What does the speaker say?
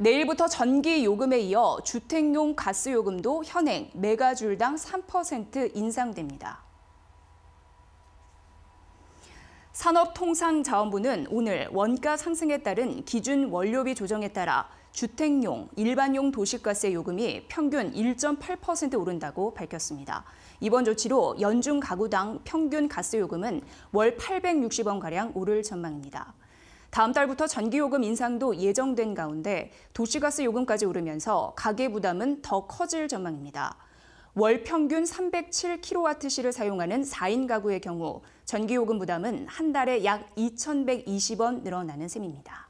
내일부터 전기 요금에 이어 주택용 가스 요금도 현행 메가줄당 3% 인상됩니다. 산업통상자원부는 오늘 원가 상승에 따른 기준 원료비 조정에 따라 주택용, 일반용 도시가스의 요금이 평균 1.8% 오른다고 밝혔습니다. 이번 조치로 연중 가구당 평균 가스 요금은 월 860원가량 오를 전망입니다. 다음 달부터 전기요금 인상도 예정된 가운데 도시가스 요금까지 오르면서 가계 부담은 더 커질 전망입니다. 월 평균 307kWh를 사용하는 4인 가구의 경우 전기요금 부담은 한 달에 약 2,120원 늘어나는 셈입니다.